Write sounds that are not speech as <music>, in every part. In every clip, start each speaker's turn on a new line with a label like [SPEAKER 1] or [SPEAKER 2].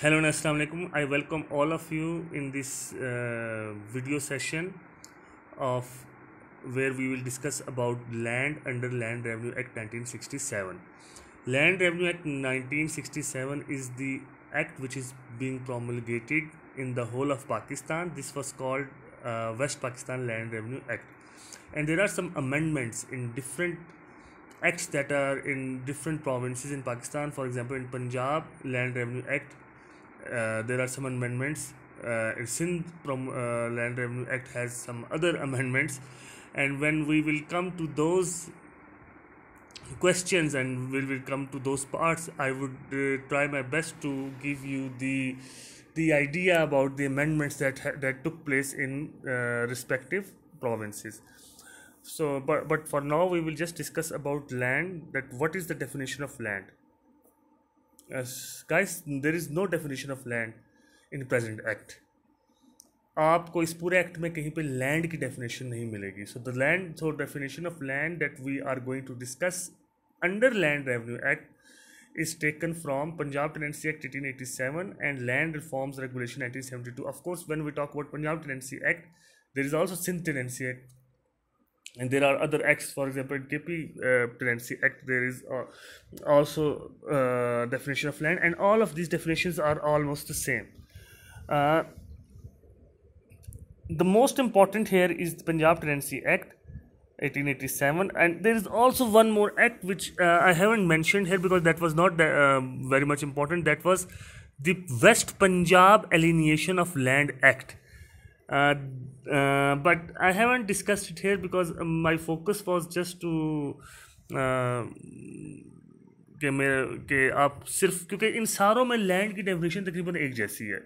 [SPEAKER 1] hello and assalamu alaikum i welcome all of you in this uh, video session of where we will discuss about land under land revenue act 1967 land revenue act 1967 is the act which is being promulgated in the whole of pakistan this was called uh, west pakistan land revenue act and there are some amendments in different acts that are in different provinces in pakistan for example in punjab land revenue act uh, there are some amendments uh, since prom uh, land revenue act has some other <laughs> amendments and when we will come to those questions and we will come to those parts i would uh, try my best to give you the the idea about the amendments that that took place in uh, respective provinces so but but for now we will just discuss about land that what is the definition of land guys there is no definition of land in present act आपको इस पूरे act में कहीं पे land की definition नहीं मिलेगी so the land so definition of land that we are going to discuss under land revenue act is taken from Punjab tenancy act eighteen eighty seven and land reforms regulation eighteen seventy two of course when we talk about Punjab tenancy act there is also Sindh tenancy act and there are other acts for example J.P. uh, tenancy act there is uh, also uh, definition of land and all of these definitions are almost the same uh, the most important here is the Punjab Tenancy Act 1887 and there is also one more act which uh, I haven't mentioned here because that was not uh, very much important that was the West Punjab Alienation of Land Act uh, uh, but I haven't discussed it here because um, my focus was just to uh, कि मेरे कि आप सिर्फ क्योंकि इन सारों में land की definition तकरीबन एक जैसी है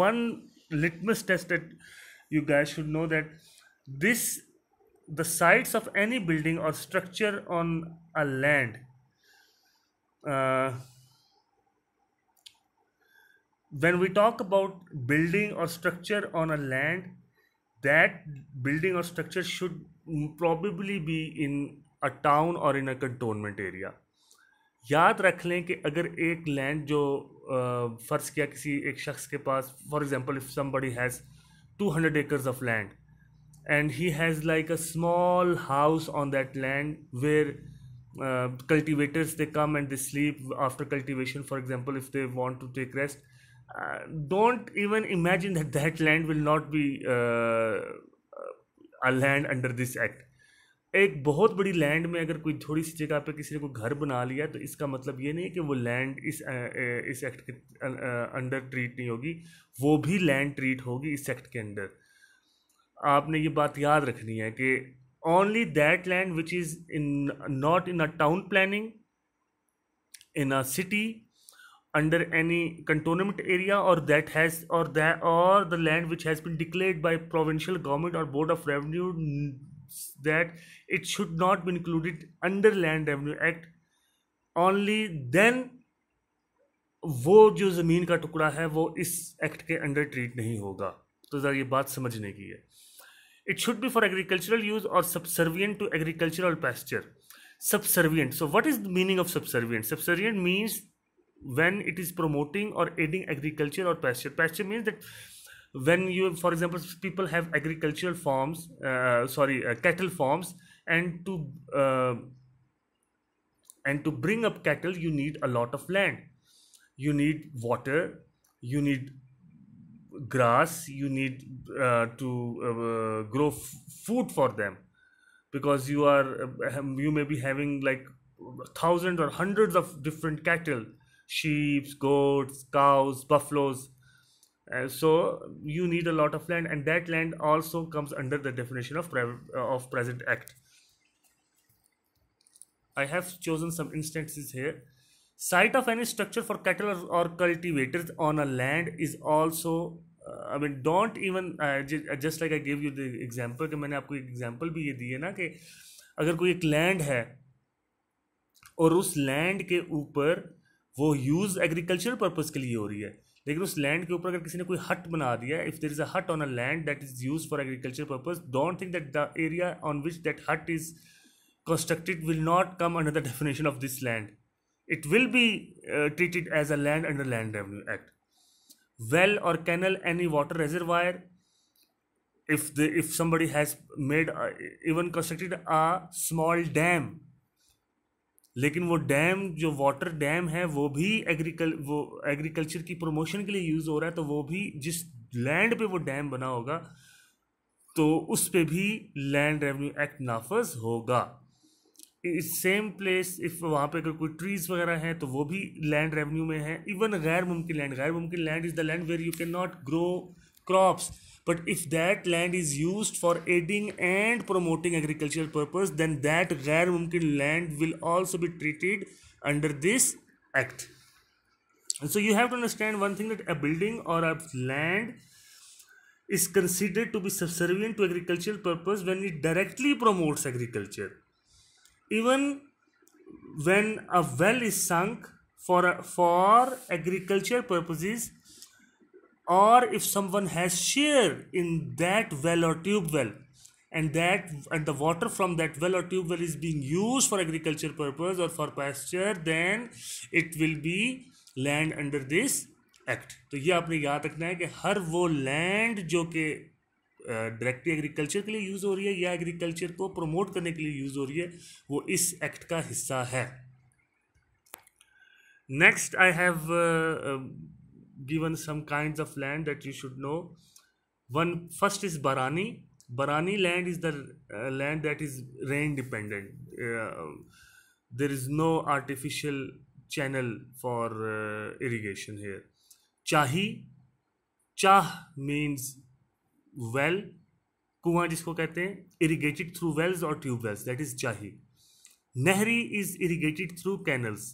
[SPEAKER 1] one litmus test that you guys should know that this the sides of any building और structure on a land when we talk about building or structure on a land that building or structure should probably be in a town or in a cantonment area. याद रख लें कि अगर एक land जो फ़र्ज़ किया किसी एक शख्स के पास for example if somebody has two hundred acres of land and he has like a small house on that cultivators they come and they sleep after cultivation for example if they want to take rest don't even imagine that that land will not be a land under this act एक बहुत बड़ी land में अगर कोई थोड़ी सी जगह पे किसी ने कोई घर बना लिया तो इसका मतलब ये नहीं है कि वो लैंड इस इस एक्ट के अंडर ट्रीट नहीं होगी वो भी लैंड ट्रीट होगी इस एक्ट के अंडर आपने ये बात याद रखनी है कि only that land which is in not in a town planning in a city under any cantonment area or that has or that or the land which has been declared by provincial government or board of revenue that it should not be included under land revenue act only then वो जो ज़मीन का टुकड़ा है वो इस act के under treat नहीं होगा तो ज़रा ये बात समझने की है it should be for agricultural use और subservient to agricultural pasture subservient so what is the meaning of subservient subservient means when it is promoting or aiding agriculture or pasture pasture means that when you for example people have agricultural farms uh, sorry uh, cattle farms and to uh, and to bring up cattle you need a lot of land you need water you need grass you need uh, to uh, grow food for them because you are uh, you may be having like thousands or hundreds of different cattle sheep, goats, cows, buffaloes. Uh, so you need a lot of land, and that land also comes under the definition of, pre uh, of present act. I have chosen some instances here. Site of any structure for cattle or cultivators on a land is also uh, I mean don't even uh, just like I gave you the example कि मैंने आपको एक example भी ये दी है ना कि अगर कोई एक land है और उस land के ऊपर वो यूज़ एग्रीकल्चर पर्पज़ के लिए हो रही है लेकिन उस लैंड के ऊपर अगर किसी ने कोई हट बना दिया if there is a hut on a land that is use for agriculture purpose don't think that the area on which that hut is constructed will not come under the definition of this land it will be treated as a land under land revenue act well और canal any water reservoir if the if somebody has made even constructed a small dam लेकिन वो dam जो water dam है वो भी एग्रीकल वो agriculture की promotion के लिए यूज़ हो रहा है तो वो भी जिस लैंड पे वो डैम बना होगा तो उस पे भी लैंड रेवेन्यू एक्ट नाफज होगा इस सेम प्लेस इफ वहाँ पे अगर कोई ट्रीज़ वगैरह हैं तो वो भी लैंड रेवेन्यू में है इवन गैर मुमकिन लैंड गैर मुमकिन land is the land where you can not grow crops but if that land is used for aiding and promoting agricultural purpose then that rare mumkin land will also be treated under this act and so you have to understand one thing that a building or a land is considered to be subservient to agricultural purpose when it directly promotes agriculture even when a well is sunk for for agricultural purposes or if someone has share in that well or tube well and that and the water from that well or tube well is being used for agriculture purpose or for pasture then it will be land under this act तो ये आपने याद रखना है कि हर वो land जो कि डायरेक्टली एग्रीकल्चर के लिए यूज़ हो रही है या एग्रीकल्चर को प्रमोट करने के लिए यूज़ हो रही है वो इस एक्ट का हिस्सा है next I have given some kinds of land that you should know one first is barani barani land is the uh, land that is rain dependent uh, there is no artificial channel for uh, irrigation here chahi chah means well कुआं जिसको कहते हैं irrigated through wells or tube wells. That is Chahi. Nehri is irrigated through canals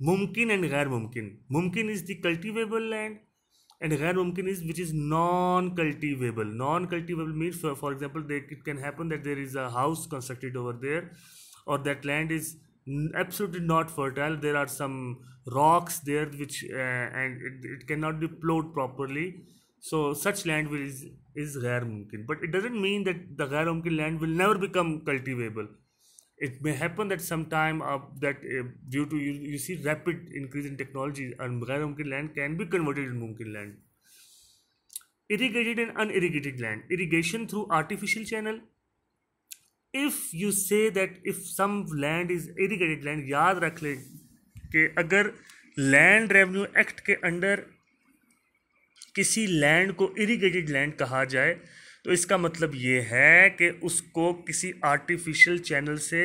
[SPEAKER 1] mumkin and ghair mumkin mumkin is the cultivable land and ghair mumkin is which is non cultivable non cultivable means for, for example they, it can happen that there is a house constructed over there or that land is absolutely not fertile there are some rocks there which uh, and it, it cannot be plowed properly so such land will is is ghair mumkin but it doesn't mean that the ghair mumkin land will never become cultivable it may happen that sometime uh, that uh, due to you, you see rapid increase in technology and ghair mumkin land can be converted in mumkin land irrigated and unirrigated land irrigation through artificial channel if you say that if some land is irrigated land yaad rakh le ke agar land revenue act ke under किसी land को irrigated land कहा जाए तो इसका मतलब ये है कि उसको किसी आर्टिफिशियल चैनल से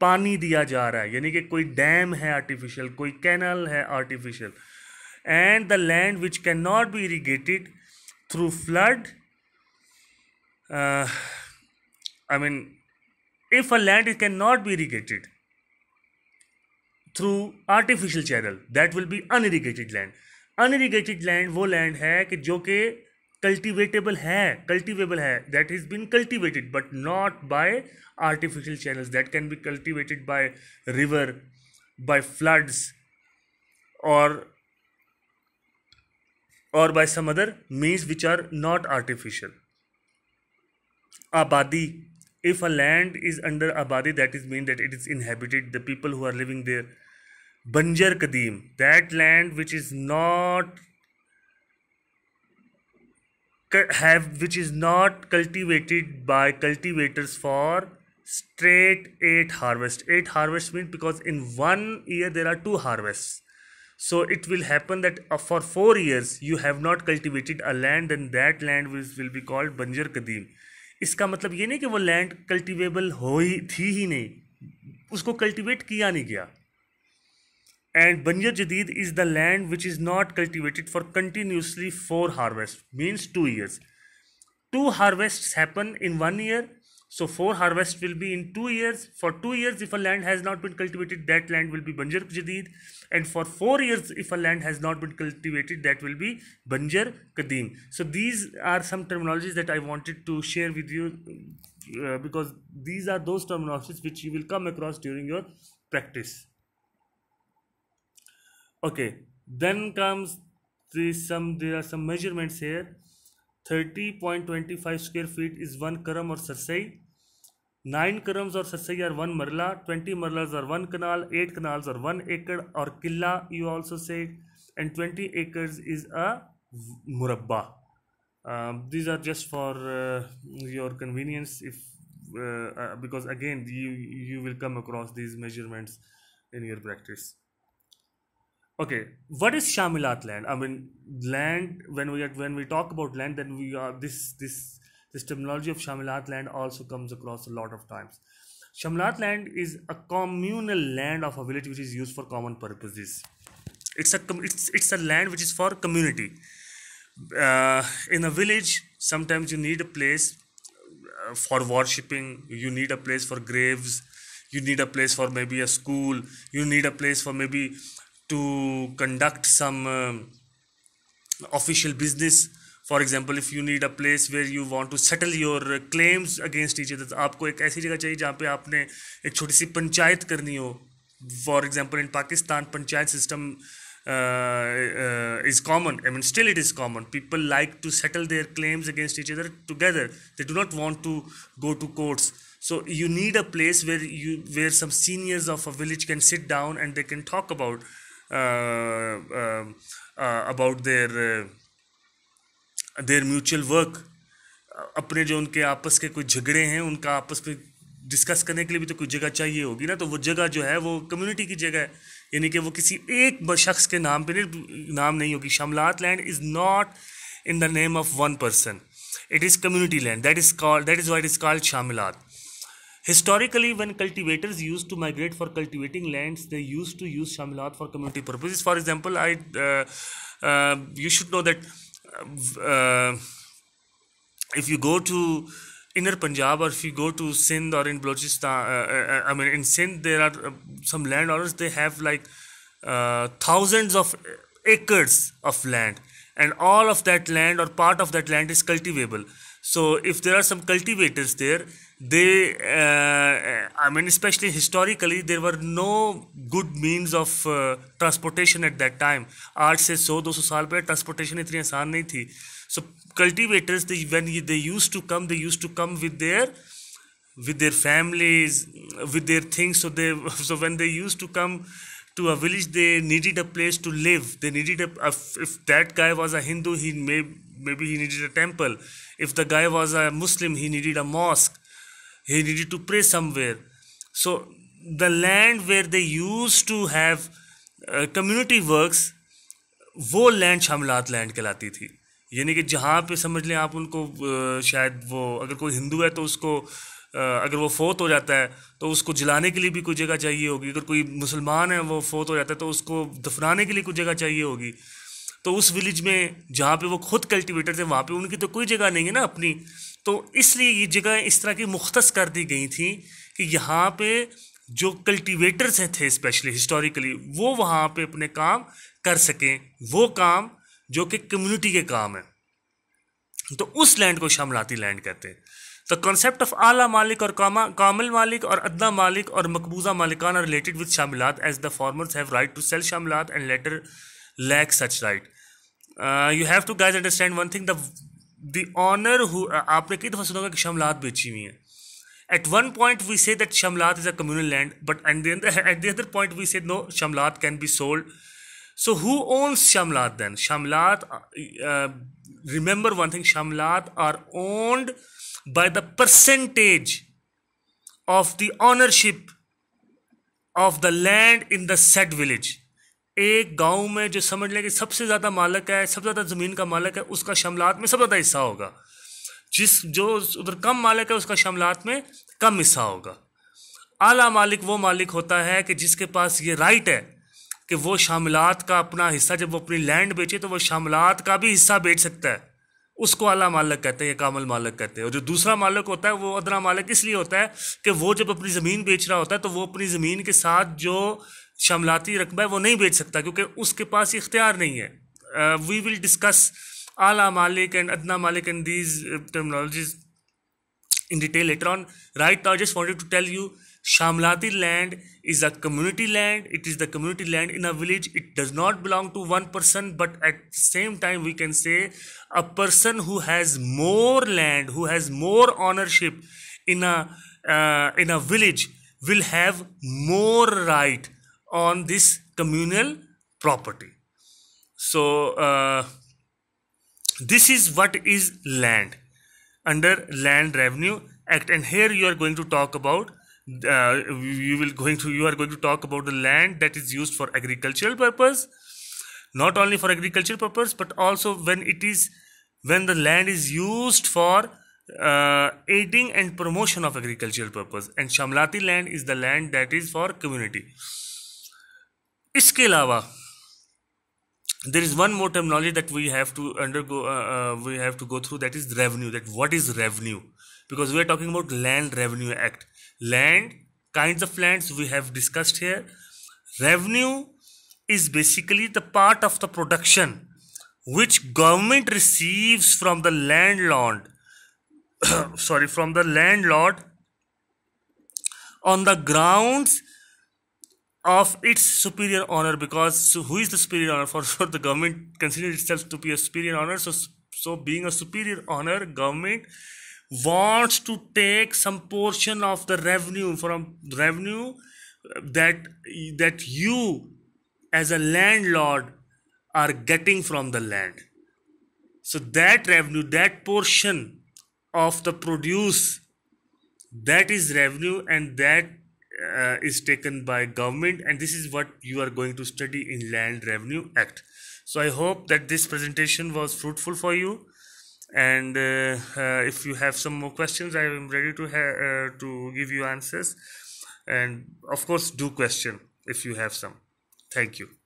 [SPEAKER 1] पानी दिया जा रहा है यानी कि कोई डैम है आर्टिफिशियल कोई कैनल है artificial and the land which can not be irrigated through flood I mean if a land it can not be irrigated through artificial channel that will be unirrigated land unirrigated land वो land है कि जो कि cultivatable है cultivable है that is been cultivated but not by artificial channels that can be cultivated by river by floods और और by some other means which are not artificial आबादी if a land is under आबादी that is mean that it is inhabited the people who are living there बंजर कदीम that land which is not have which is not cultivated by cultivators for straight eight harvest eight harvest means because in one year there are two harvests so it will happen that for four years you have not cultivated a land and that land will, will be called banjar kadim इसका मतलब ये नहीं कि वो land cultivable हो ही थी ही नहीं उसको कल्टिवेट किया नहीं गया and Banya Jadid is the land which is not cultivated for continuously four harvests, means two years. Two harvests happen in one year, so four harvests will be in two years. For two years, if a land has not been cultivated, that land will be Banjar Jadid. And for four years, if a land has not been cultivated, that will be Banjar Kadim. So these are some terminologies that I wanted to share with you uh, because these are those terminologies which you will come across during your practice okay then comes this some there are some measurements here 30.25 square feet is one karam or sarsai 9 karams or sarsai are one marla 20 marlas are one canal 8 canals are one acre or killa you also say and 20 acres is a murabba um, these are just for uh, your convenience if uh, uh, because again you you will come across these measurements in your practice okay what is shamilat land i mean land when we when we talk about land then we are this this this terminology of shamilat land also comes across a lot of times shamilat land is a communal land of a village which is used for common purposes it's a it's it's a land which is for community uh, in a village sometimes you need a place uh, for worshipping you need a place for graves you need a place for maybe a school you need a place for maybe to conduct some uh, official business for example if you need a place where you want to settle your claims against each other aapko ek aisi jagah chahiye jahan pe aapne ek choti si panchayat karni ho for example in pakistan panchayat system uh, uh, is common i mean still it is common people like to settle their claims against each other together they do not want to go to courts so you need a place where you where some seniors of a village can sit down and they can talk about about uh, um, uh, uh, their mutual work uh, अपने जो उनके आपस के कोई झगड़े हैं उनका आपस में डिस्कस करने के लिए भी तो कोई जगह चाहिए होगी ना तो वो जगह जो है वो कम्युनिटी की जगह है यानी कि वो किसी एक शख्स के नाम पे नहीं नाम नहीं होगी शमलात land is not in the name of one person it is community land that is called that is what is called शामिलात Historically, when cultivators used to migrate for cultivating lands, they used to use shamilat for community purposes. For example, I uh, uh, you should know that uh, uh if you go to inner Punjab or if you go to Sindh or in Balochistan, uh, uh, I mean in Sindh there are some landowners they have like thousands of acres of land, and all of that land or part of that land is cultivable so if there are some cultivators there, they, uh, I mean, especially historically, there were no good means of uh, transportation at that time. आज से 100-200 साल पहले transportation इतनी आसान नहीं So cultivators, they, when they used to come, they used to come with their with their families, with their things. So they, <laughs> so when they used to come to a village, they needed a place to live. They needed a, a if that guy was a Hindu, he may maybe he needed a temple if the guy was a muslim he needed a mosque he needed to pray somewhere so the land where they used to have uh, community works वो land शामिलात land कहलाती थी यानी कि जहाँ पे समझ लें आप उनको शायद वो अगर कोई हिंदू है तो उसको अगर वो फोत हो जाता है तो उसको जलाने के लिए भी कोई जगह चाहिए होगी अगर कोई मुसलमान है वो फोत हो जाता है तो उसको दफनाने के लिए कोई जगह चाहिए होगी तो उस विलेज में जहाँ पे वो खुद कल्टिवेटर थे वहाँ पे उनकी तो कोई जगह नहीं है ना अपनी तो इसलिए ये जगह इस तरह की मुख्त कर दी गई थी कि यहाँ पे जो कल्टिवेटर्स हैं थे स्पेशली हिस्टोरिकली वो वहाँ पे अपने काम कर सकें वो काम जो कि कम्युनिटी के काम है तो उस लैंड को शामलाती लैंड कहते हैं द कॉन्सेप्ट ऑफ आला मालिक और कामा कामिल मालिक और अदना मालिक और मकबूजा मालिकाना रिलेटेड विद शामिलात as the formers have right to sell शामिलात and latter lack such right uh, you have to guys understand one thing the the honor who uh, आपने कई दफ़ा सुना होगा कि शमलात बेची हुई at one point we say that shamlat is a communal land but and then <laughs> at the other point we say no shamlat can be sold so who owns shamlat then shamlat uh, uh, remember one thing shamlat are owned by the percentage of the ownership of the land in the said village एक गांव में जो समझ लें कि सबसे ज़्यादा मालक है सबसे ज़्यादा ज़मीन का मालक है उसका शमलात में सबसे ज़्यादा हिस्सा होगा जिस जो उधर कम मालिक है उसका शमलात में कम हिस्सा होगा आला मालिक वो मालिक होता है कि जिसके पास ये राइट है कि वो शामिलात का अपना हिस्सा जब वो अपनी लैंड बेचे तो वो शामिलात का भी हिस्सा बेच सकता है उसको आला मालिक कहते हैं या कामल मालिक कहते हैं और जो दूसरा मालिक होता है वो अदना मालिक इसलिए होता है कि वो जब अपनी ज़मीन बेच रहा होता है तो वो अपनी ज़मीन के साथ जो शमलाती रकबा है वो नहीं बेच सकता क्योंकि उसके पास इख्तियार नहीं है वी विल डिस्कस आला मालिक एंड अदना मालिक and these terminologies in detail electron right now just wanted to tell you शामलाती land is a community land it is the community land in a village it does not belong to one person but at the same time we can say a person who has more land who has more ownership in a in a village will have more right on this communal property. So, uh, this is what is land under Land Revenue Act, and here you are going to talk about uh, you will going to you are going to talk about the land that is used for agricultural purpose not only for agricultural purpose but also when it is when the land is used for uh, aiding and promotion of agricultural purpose and shamlati land is the land that is for community इसके अलावा there is one more terminology that we have to undergo uh, uh, we have to go through that is revenue that what is revenue because we are talking about land revenue act land kinds of lands we have discussed here revenue is basically the part of the production which government receives from the landlord <coughs> sorry from the landlord on the grounds of its superior honor because so who is the superior honor for sure the government considers itself to be a superior honor so so being a superior honor government wants to take some portion of the revenue from revenue that that you as a landlord are getting from the land so that revenue that portion of the produce that is revenue and that uh, is taken by government and this is what you are going to study in land revenue act so i hope that this presentation was fruitful for you and uh, uh, if you have some more questions i am ready to ha- uh, to give you answers and of course do question if you have some thank you